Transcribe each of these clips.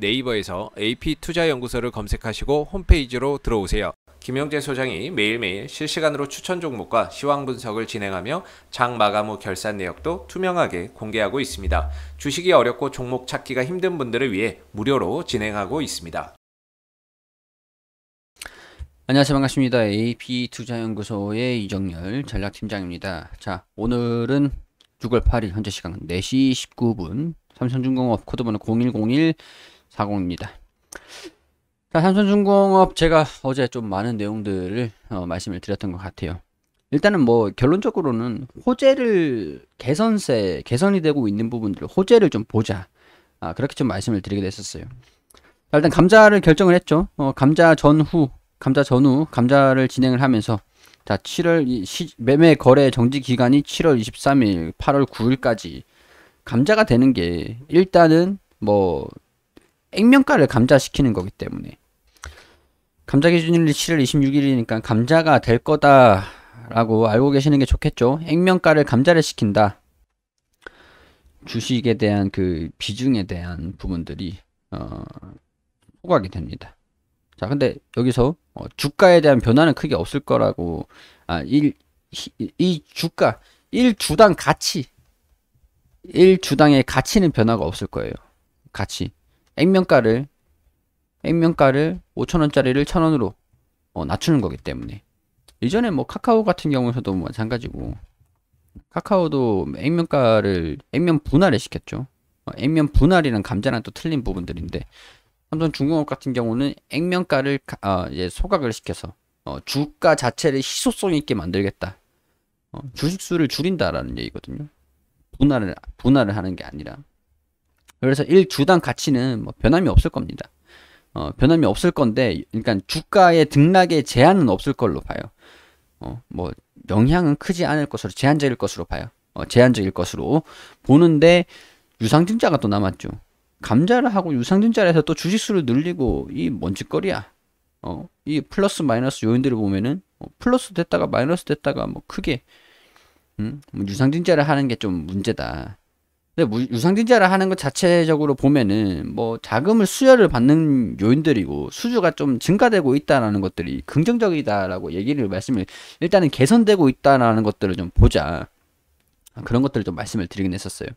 네이버에서 AP투자연구소를 검색하시고 홈페이지로 들어오세요. 김영재 소장이 매일매일 실시간으로 추천 종목과 시황 분석을 진행하며 장 마감 후 결산 내역도 투명하게 공개하고 있습니다. 주식이 어렵고 종목 찾기가 힘든 분들을 위해 무료로 진행하고 있습니다. 안녕하세요. 반갑습니다. AP투자연구소의 이정열 전략팀장입니다. 자, 오늘은 6월 8일 현재 시간 4시 19분 삼성중공업 코드번호 0101 40입니다. 자, 삼성중공업 제가 어제 좀 많은 내용들을 어, 말씀을 드렸던 것 같아요. 일단은 뭐 결론적으로는 호재를 개선세 개선이 되고 있는 부분들 호재를 좀 보자 아, 그렇게 좀 말씀을 드리게 됐었어요. 자, 일단 감자를 결정을 했죠. 어, 감자 전후 감자 전후 감자를 진행을 하면서 자 7월 시, 매매 거래 정지 기간이 7월 23일 8월 9일까지 감자가 되는 게 일단은 뭐 액면가를 감자시키는 거기 때문에 감자 기준일이 7월 26일이니까 감자가 될 거다 라고 알고 계시는 게 좋겠죠 액면가를 감자를 시킨다 주식에 대한 그 비중에 대한 부분들이 어, 소각이 됩니다 자 근데 여기서 어, 주가에 대한 변화는 크게 없을 거라고 아, 일, 이, 이 주가 1주당 가치 1주당의 가치는 변화가 없을 거예요 가치 액면가를 액면가를 5천원짜리를 1,000원으로 어, 낮추는 거기 때문에 이전에 뭐 카카오 같은 경우에서도 마찬가지고 카카오도 액면가를 액면 분할을 시켰죠 어, 액면 분할이랑 감자랑 또 틀린 부분들인데 삼성 중공업 같은 경우는 액면가를 어, 이제 소각을 시켜서 어, 주가 자체를 희소성 있게 만들겠다 어, 주식 수를 줄인다라는 얘기거든요 분할을 분할을 하는 게 아니라 그래서 1주당 가치는 뭐 변함이 없을 겁니다. 어, 변함이 없을 건데, 그러니까 주가의 등락에 제한은 없을 걸로 봐요. 어, 뭐 영향은 크지 않을 것으로 제한적일 것으로 봐요. 어, 제한적일 것으로 보는데 유상증자가 또 남았죠. 감자를 하고 유상증자를 해서 또 주식수를 늘리고 이 뭔짓거리야. 어, 이 플러스 마이너스 요인들을 보면은 어, 플러스 됐다가 마이너스 됐다가 뭐 크게 음, 뭐 유상증자를 하는 게 좀 문제다. 근데 유상증자를 하는 것 자체적으로 보면은 뭐 자금을 수혈을 받는 요인들이고 수주가 좀 증가되고 있다라는 것들이 긍정적이다라고 얘기를 말씀을 일단은 개선되고 있다라는 것들을 좀 보자 그런 것들을 좀 말씀을 드리긴 했었어요.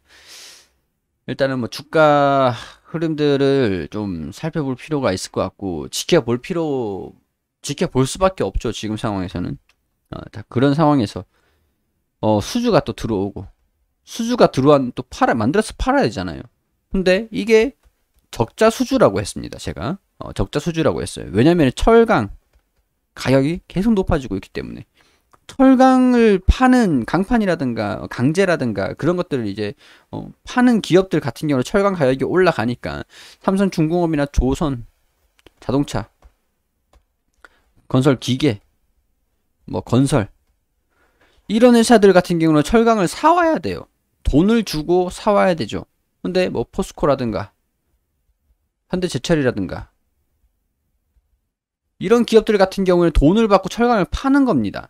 일단은 뭐 주가 흐름들을 좀 살펴볼 필요가 있을 것 같고 지켜볼 필요 지켜볼 수밖에 없죠 지금 상황에서는 어, 다 그런 상황에서 어, 수주가 또 들어오고 수주가 들어는또 팔아 만들어서 팔아야 되잖아요. 근데 이게 적자 수주라고 했습니다. 제가 어, 적자 수주라고 했어요. 왜냐하면 철강 가격이 계속 높아지고 있기 때문에 철강을 파는 강판이라든가 어, 강제라든가 그런 것들을 이제 어, 파는 기업들 같은 경우는 철강 가격이 올라가니까 삼성중공업이나 조선 자동차 건설 기계 뭐 건설 이런 회사들 같은 경우는 철강을 사와야 돼요. 돈을 주고 사와야 되죠. 근데 뭐 포스코라든가 현대제철이라든가 이런 기업들 같은 경우는 돈을 받고 철강을 파는 겁니다.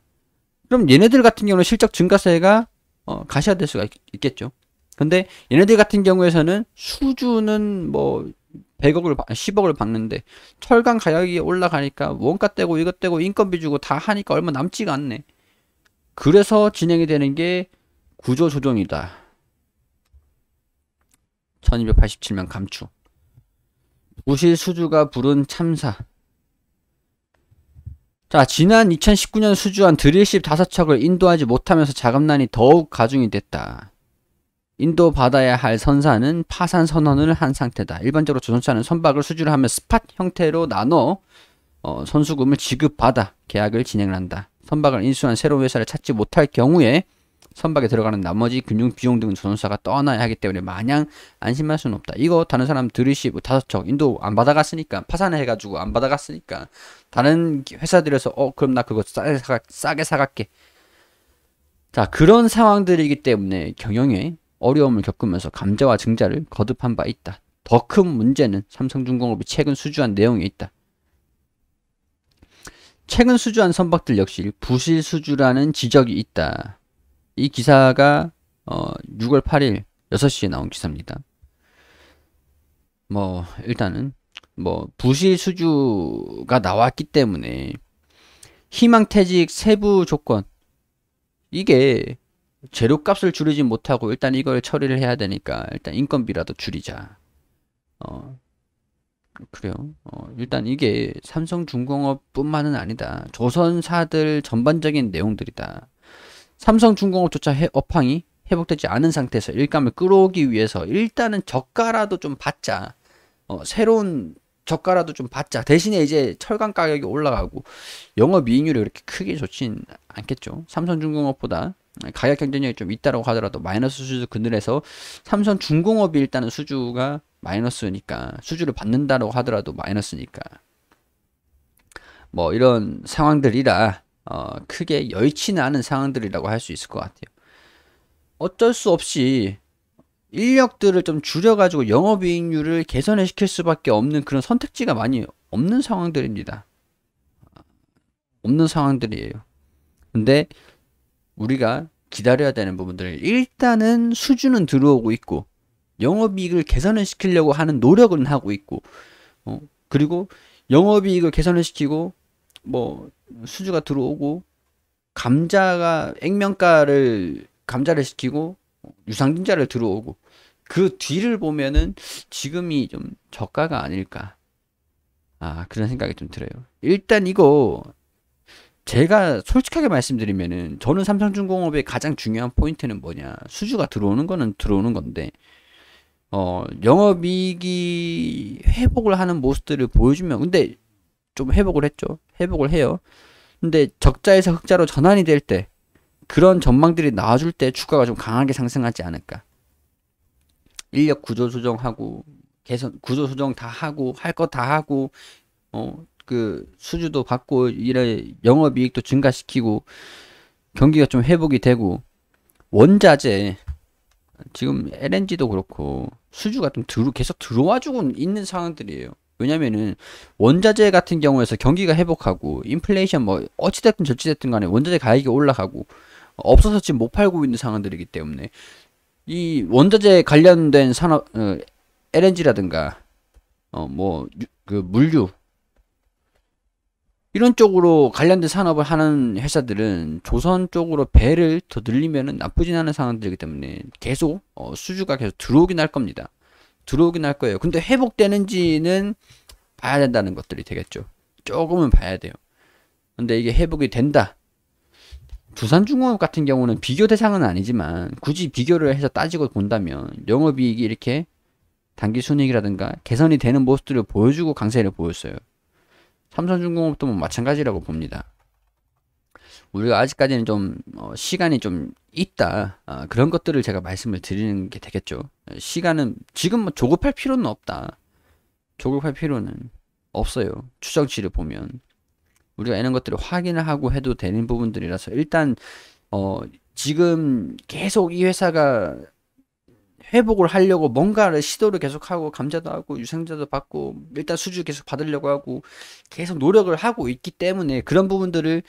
그럼 얘네들 같은 경우는 실적 증가세가 어, 가셔야 될 수가 있, 겠죠 근데 얘네들 같은 경우에서는 수주는 뭐 100억을 10억을 받는데 철강 가격이 올라가니까 원가 떼고 이것 떼고 인건비 주고 다 하니까 얼마 남지가 않네. 그래서 진행이 되는 게 구조 조정이다. 1287명 감추. 무실 수주가 부른 참사. 자, 지난 2019년 수주한 드릴십 5척을 인도하지 못하면서 자금난이 더욱 가중이 됐다. 인도 받아야 할 선사는 파산 선언을 한 상태다. 일반적으로 조선사는 선박을 수주를 하면 스팟 형태로 나눠 어, 선수금을 지급받아 계약을 진행한다. 선박을 인수한 새로운 회사를 찾지 못할 경우에 선박에 들어가는 나머지 균형 비용 등은 조선사가 떠나야 하기 때문에 마냥 안심할 수는 없다. 이거 다른 사람 들으시 뭐 다섯 척 인도 안 받아갔으니까 파산해가지고 을안 받아갔으니까 다른 회사들에서 어 그럼 나 그거 싸게, 사가, 싸게 사갈게. 자 그런 상황들이기 때문에 경영에 어려움을 겪으면서 감자와 증자를 거듭한 바 있다. 더 큰 문제는 삼성중공업이 최근 수주한 내용이 있다. 최근 수주한 선박들 역시 부실 수주라는 지적이 있다. 이 기사가 어, 6월 8일 6시에 나온 기사입니다. 뭐 일단은 뭐 부실 수주가 나왔기 때문에 희망퇴직 세부 조건 이게 재료값을 줄이지 못하고 일단 이걸 처리를 해야 되니까 일단 인건비라도 줄이자. 어 그래요. 어, 일단 이게 삼성중공업뿐만은 아니다. 조선사들 전반적인 내용들이다. 삼성중공업조차 해, 업황이 회복되지 않은 상태에서 일감을 끌어오기 위해서 일단은 저가라도 좀 받자. 어, 새로운 저가라도 좀 받자. 대신에 이제 철강 가격이 올라가고 영업이익률이 그렇게 크게 좋진 않겠죠. 삼성중공업보다 가격 경쟁력이 좀 있다라고 하더라도 마이너스 수주 그늘에서 삼성중공업이 일단은 수주가 마이너스니까 수주를 받는다라고 하더라도 마이너스니까 뭐 이런 상황들이라 어, 크게 여의치는 않은 상황들이라고 할 수 있을 것 같아요. 어쩔 수 없이 인력들을 좀 줄여가지고 영업이익률을 개선해 시킬 수밖에 없는 그런 선택지가 많이 없는 상황들입니다. 없는 상황들이에요. 근데 우리가 기다려야 되는 부분들을 일단은 수준은 들어오고 있고 영업이익을 개선을 시키려고 하는 노력은 하고 있고 어, 그리고 영업이익을 개선을 시키고 뭐 수주가 들어오고 감자가 액면가를 감자를 시키고 유상증자를 들어오고 그 뒤를 보면은 지금이 좀 저가가 아닐까 아 그런 생각이 좀 들어요 일단 이거 제가 솔직하게 말씀드리면은 저는 삼성중공업의 가장 중요한 포인트는 뭐냐 수주가 들어오는 거는 들어오는 건데 어 영업이익이 회복을 하는 모습들을 보여주면 근데 좀 회복을 했죠. 회복을 해요. 근데 적자에서 흑자로 전환이 될 때 그런 전망들이 나와줄 때 주가가 좀 강하게 상승하지 않을까. 인력 구조 조정하고 개선 구조 조정 다 하고 할 거 다 하고 어 그 수주도 받고 이래 영업 이익도 증가시키고 경기가 좀 회복이 되고 원자재 지금 LNG도 그렇고 수주가 좀 들어 계속 들어와 주고 있는 상황들이에요. 왜냐면은 원자재 같은 경우에서 경기가 회복하고 인플레이션 뭐 어찌됐든 저찌됐든 간에 원자재 가격이 올라가고 없어서 지금 못 팔고 있는 상황들이기 때문에 이 원자재 관련된 산업 어, LNG라든가 어 뭐 그 물류 이런 쪽으로 관련된 산업을 하는 회사들은 조선 쪽으로 배를 더 늘리면은 나쁘진 않은 상황들이기 때문에 계속 어, 수주가 계속 들어오긴 할 겁니다. 들어오긴 할 거예요. 근데 회복되는지는 봐야 된다는 것들이 되겠죠. 조금은 봐야 돼요. 근데 이게 회복이 된다. 두산중공업 같은 경우는 비교 대상은 아니지만 굳이 비교를 해서 따지고 본다면 영업이익이 이렇게 단기 순이익이라든가 개선이 되는 모습들을 보여주고 강세를 보였어요. 삼성중공업도 뭐 마찬가지라고 봅니다. 우리가 아직까지는 좀 어, 시간이 좀 있다 어, 그런 것들을 제가 말씀을 드리는 게 되겠죠 예, 시간은 지금 뭐 조급할 필요는 없다 조급할 필요는 없어요 추정치를 보면 우리가 이런 것들을 확인을 하고 해도 되는 부분들이라서 일단 어, 지금 계속 이 회사가 회복을 하려고 뭔가를 시도를 계속하고 감자도 하고 유생자도 받고 일단 수주 계속 받으려고 하고 계속 노력을 하고 있기 때문에 그런 부분들을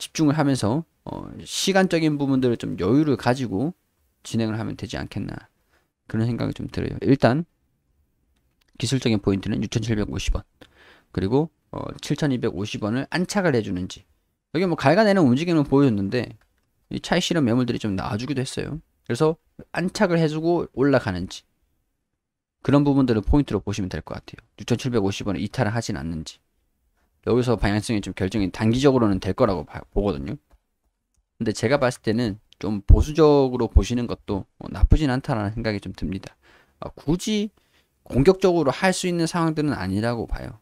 집중을 하면서 어, 시간적인 부분들을 좀 여유를 가지고 진행을 하면 되지 않겠나 그런 생각이 좀 들어요. 일단 기술적인 포인트는 6,750원 그리고 어, 7,250원을 안착을 해주는지 여기 뭐 갈가내는 움직임을 보여줬는데 이 차이 실험 매물들이 좀 나와주기도 했어요. 그래서 안착을 해주고 올라가는지 그런 부분들을 포인트로 보시면 될 것 같아요. 6 7 5 0원을 이탈을 하진 않는지 여기서 방향성이 좀 결정이 단기적으로는 될 거라고 봐, 보거든요. 근데 제가 봤을 때는 좀 보수적으로 보시는 것도 뭐 나쁘진 않다라는 생각이 좀 듭니다. 아, 굳이 공격적으로 할 수 있는 상황들은 아니라고 봐요.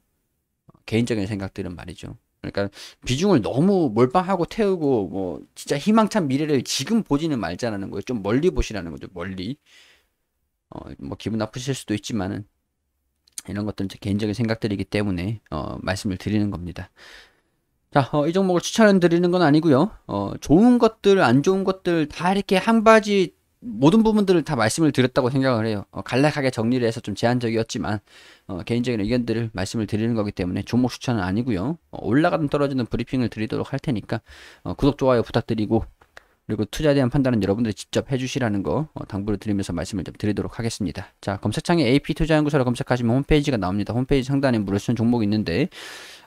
개인적인 생각들은 말이죠. 그러니까 비중을 너무 몰빵하고 태우고 뭐 진짜 희망찬 미래를 지금 보지는 말자라는 거예요. 좀 멀리 보시라는 거죠. 멀리. 어, 뭐 기분 나쁘실 수도 있지만은 이런 것들은 제 개인적인 생각들이기 때문에 어, 말씀을 드리는 겁니다. 자, 어, 이 종목을 추천을 드리는 건 아니고요. 어, 좋은 것들, 안 좋은 것들 다 이렇게 한 바지 모든 부분들을 다 말씀을 드렸다고 생각을 해요. 어, 간략하게 정리를 해서 좀 제한적이었지만 어, 개인적인 의견들을 말씀을 드리는 거기 때문에 종목 추천은 아니고요. 어, 올라가든 떨어지는 브리핑을 드리도록 할 테니까 어, 구독, 좋아요 부탁드리고 그리고 투자에 대한 판단은 여러분들이 직접 해주시라는 거 어, 당부를 드리면서 말씀을 좀 드리도록 하겠습니다. 자 검색창에 AP투자연구소를 검색하시면 홈페이지가 나옵니다. 홈페이지 상단에 물으시는 종목이 있는데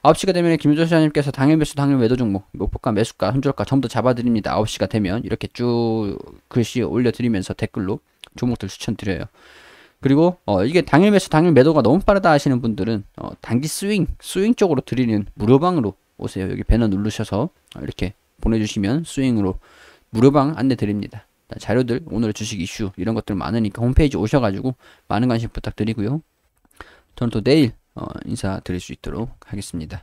9시가 되면 김효조 사장님께서 당일 매수, 당일 매도 종목, 목표가, 매수가, 손절가 전부 잡아드립니다. 9시가 되면 이렇게 쭉 글씨 올려드리면서 댓글로 종목들 추천드려요. 그리고 어, 이게 당일 매수, 당일 매도가 너무 빠르다 하시는 분들은 어, 단기 스윙, 스윙 쪽으로 드리는 무료방으로 오세요. 여기 배너 누르셔서 이렇게 보내주시면 스윙으로 무료방 안내 드립니다. 자료들, 오늘 주식 이슈 이런 것들 많으니까 홈페이지 오셔가지고 많은 관심 부탁드리고요. 저는 또 내일 어, 인사드릴 수 있도록 하겠습니다.